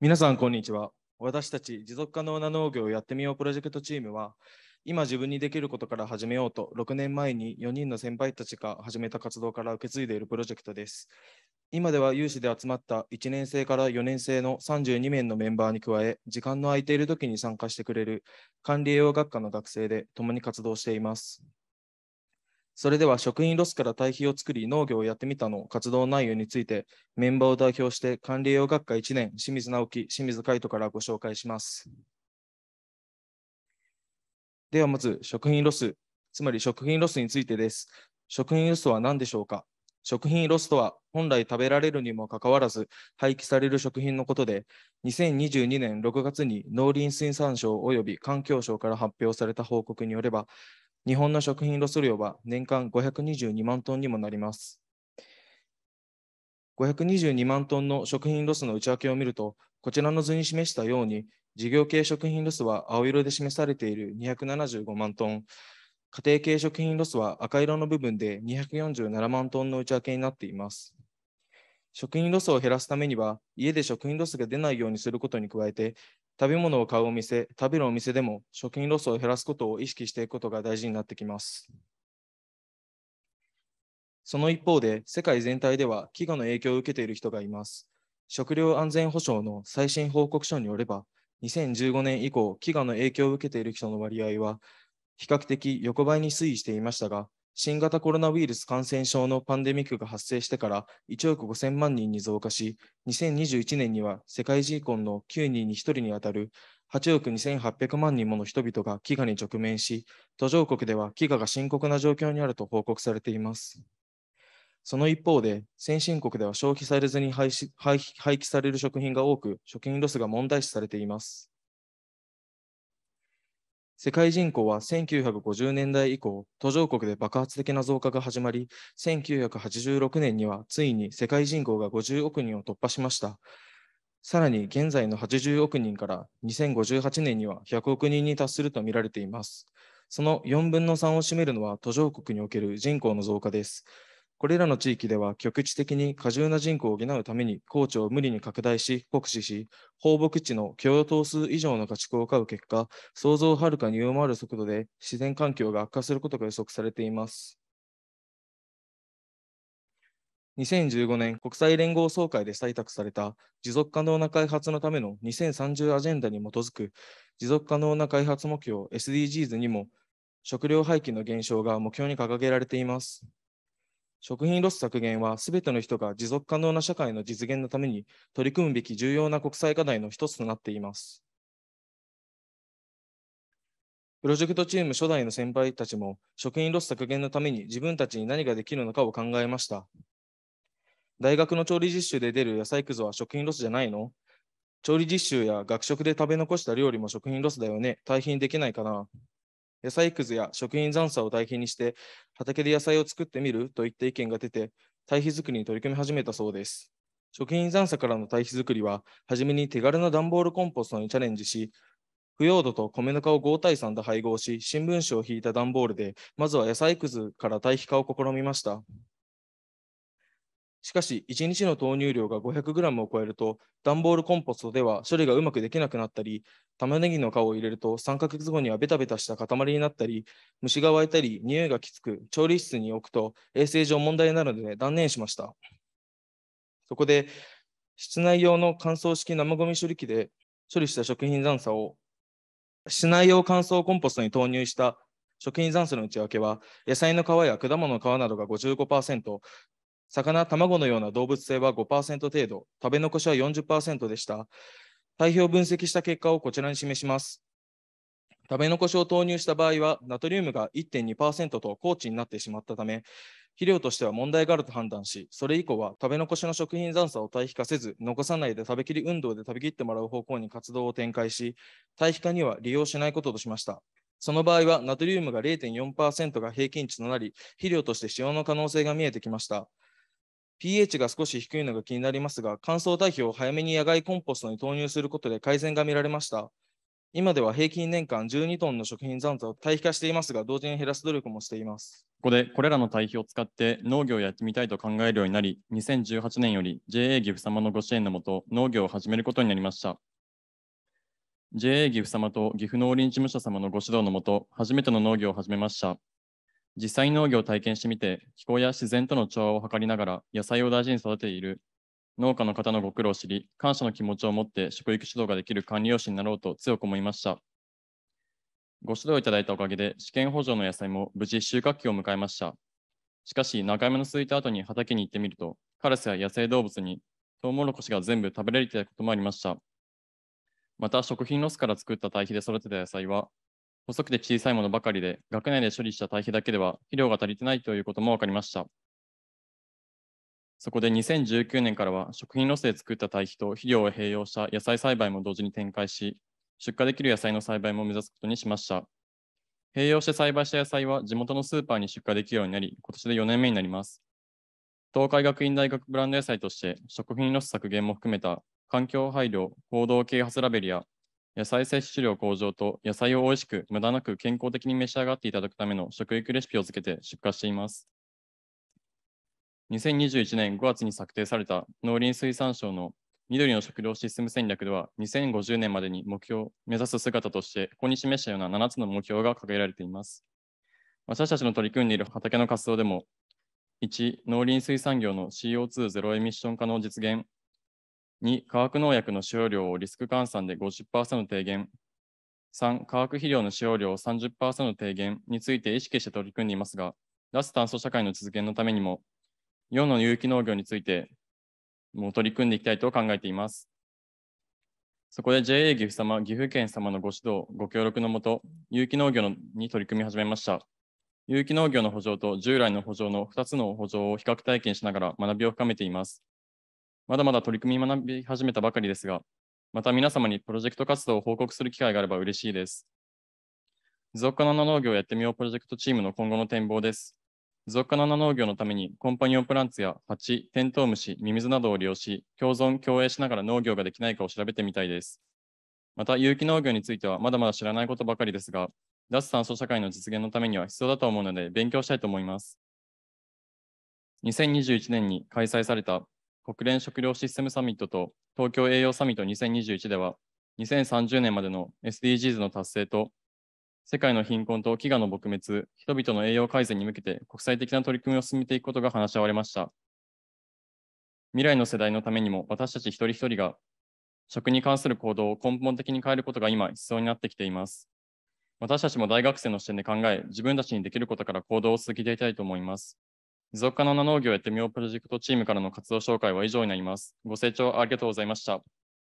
皆さん、こんにちは。私たち持続可能な農業をやってみようプロジェクトチームは、今自分にできることから始めようと、6年前に4人の先輩たちが始めた活動から受け継いでいるプロジェクトです。今では有志で集まった1年生から4年生の32名のメンバーに加え、時間の空いている時に参加してくれる管理栄養学科の学生で共に活動しています。それでは食品ロスから堆肥を作り農業をやってみたの活動内容についてメンバーを代表して管理栄養学科1年清水直樹清水海斗からご紹介しますではまず食品ロスつまり食品ロスについてです食品ロスは何でしょうか食品ロスとは本来食べられるにもかかわらず廃棄される食品のことで2022年6月に農林水産省及び環境省から発表された報告によれば日本の食品ロス量は年間522万トンにもなります。522万トンの食品ロスの内訳を見ると、こちらの図に示したように、事業系食品ロスは青色で示されている275万トン、家庭系食品ロスは赤色の部分で247万トンの内訳になっています。食品ロスを減らすためには、家で食品ロスが出ないようにすることに加えて、食べ物を買うお店、食べるお店でも食品ロスを減らすことを意識していくことが大事になってきます。その一方で、世界全体では飢餓の影響を受けている人がいます。食料安全保障の最新報告書によれば、2015年以降、飢餓の影響を受けている人の割合は、比較的横ばいに推移していましたが、新型コロナウイルス感染症のパンデミックが発生してから1億5000万人に増加し、2021年には世界人口の9人に1人にあたる8億2800万人もの人々が飢餓に直面し、途上国では飢餓が深刻な状況にあると報告されています。その一方で、先進国では消費されずに廃棄される食品が多く、食品ロスが問題視されています。世界人口は1950年代以降、途上国で爆発的な増加が始まり、1986年にはついに世界人口が50億人を突破しました。さらに現在の80億人から2058年には100億人に達するとみられています。その4分の3を占めるのは途上国における人口の増加です。これらの地域では局地的に過重な人口を補うために高地を無理に拡大し酷使し、放牧地の共用等数以上の家畜を飼う結果、想像をはるかに上回る速度で自然環境が悪化することが予測されています。2015年国際連合総会で採択された持続可能な開発のための2030アジェンダに基づく持続可能な開発目標 SDGs にも食料廃棄の減少が目標に掲げられています。食品ロス削減はすべての人が持続可能な社会の実現のために取り組むべき重要な国際課題の一つとなっています。プロジェクトチーム初代の先輩たちも食品ロス削減のために自分たちに何ができるのかを考えました。大学の調理実習で出る野菜くずは食品ロスじゃないの調理実習や学食で食べ残した料理も食品ロスだよね。大変できないかな野菜くずや食品残差を堆肥にして畑で野菜を作ってみるといった意見が出て堆肥作りに取り組み始めたそうです。食品残差からの堆肥作りは、はじめに手軽な段ボールコンポストにチャレンジし、腐葉土と米ぬかを5対3で配合し、新聞紙を引いた段ボールで、まずは野菜くずから堆肥化を試みました。しかし、1日の投入量が 500g を超えると、段ボールコンポストでは処理がうまくできなくなったり、玉ねぎの皮を入れると3ヶ月後にはベタベタした塊になったり、虫が湧いたり、匂いがきつく、調理室に置くと衛生上問題になるので断念しました。そこで、室内用の乾燥式生ごみ処理器で処理した食品残差を、室内用乾燥コンポストに投入した食品残素の内訳は、野菜の皮や果物の皮などが55%、魚、卵のような動物性は5%程度、食べ残しは40%でした。体表を分析した結果をこちらに示します。食べ残しを投入した場合は、ナトリウムが1.2%と高値になってしまったため、肥料としては問題があると判断し、それ以降は食べ残しの食品残差を堆肥化せず、残さないで食べきり運動で食べきってもらう方向に活動を展開し、堆肥化には利用しないこととしました。その場合は、ナトリウムが0.4%が平均値となり、肥料として使用の可能性が見えてきました。pH が少し低いのが気になりますが、乾燥堆肥を早めに野外コンポストに投入することで改善が見られました。今では平均年間12トンの食品残渣を堆肥化していますが、同時に減らす努力もしています。ここでこれらの堆肥を使って農業をやってみたいと考えるようになり、2018年より JA 岐阜様のご支援のもと、農業を始めることになりました。JA 岐阜様と岐阜農林事務所様のご指導のもと、初めての農業を始めました。実際に農業を体験してみて、気候や自然との調和を図りながら野菜を大事に育てている農家の方のご苦労を知り、感謝の気持ちを持って食育指導ができる管理用紙になろうと強く思いました。ご指導いただいたおかげで、試験補助の野菜も無事収穫期を迎えました。しかし、長雨の続いた後に畑に行ってみると、カラスや野生動物にトウモロコシが全部食べられていたこともありました。また、食品ロスから作った堆肥で育てた野菜は、細くて小さいものばかりで、学内で処理した堆肥だけでは肥料が足りてないということも分かりました。そこで2019年からは食品ロスで作った堆肥と肥料を併用した野菜栽培も同時に展開し、出荷できる野菜の栽培も目指すことにしました。併用して栽培した野菜は地元のスーパーに出荷できるようになり、今年で4年目になります。東海学院大学ブランド野菜として食品ロス削減も含めた環境配慮、行動啓発ラベルや野菜摂取量向上と野菜を美味しく無駄なく健康的に召し上がっていただくための食育レシピをつけて出荷しています。2021年5月に策定された農林水産省の緑の食料システム戦略では2050年までに目標を目指す姿としてここに示したような7つの目標が掲げられています。私たちの取り組んでいる畑の活動でも1農林水産業の CO2 ゼロエミッション化の実現2、化学農薬の使用量をリスク換算で50%低減。3、化学肥料の使用量を30%低減について意識して取り組んでいますが、脱炭素社会の実現のためにも、4の有機農業についても取り組んでいきたいと考えています。そこで JA 岐阜様、岐阜県様のご指導、ご協力のもと、有機農業に取り組み始めました。有機農業の補助と従来の補助の2つの補助を比較体験しながら学びを深めています。まだまだ取り組み学び始めたばかりですが、また皆様にプロジェクト活動を報告する機会があれば嬉しいです。持続可能な農業をやってみようプロジェクトチームの今後の展望です。持続可能な農業のためにコンパニオンプランツや蜂、テントウムシ、ミミズなどを利用し、共存・共栄しながら農業ができないかを調べてみたいです。また、有機農業についてはまだまだ知らないことばかりですが、脱炭素社会の実現のためには必要だと思うので勉強したいと思います。2021年に開催された国連食糧システムサミットと東京栄養サミット2021では、2030年までの SDGs の達成と、世界の貧困と飢餓の撲滅、人々の栄養改善に向けて国際的な取り組みを進めていくことが話し合われました。未来の世代のためにも私たち一人一人が食に関する行動を根本的に変えることが今必要になってきています。私たちも大学生の視点で考え、自分たちにできることから行動を続けていきたいと思います。持続可能な農業をやってみようプロジェクトチームからの活動紹介は以上になります。ご清聴ありがとうございました。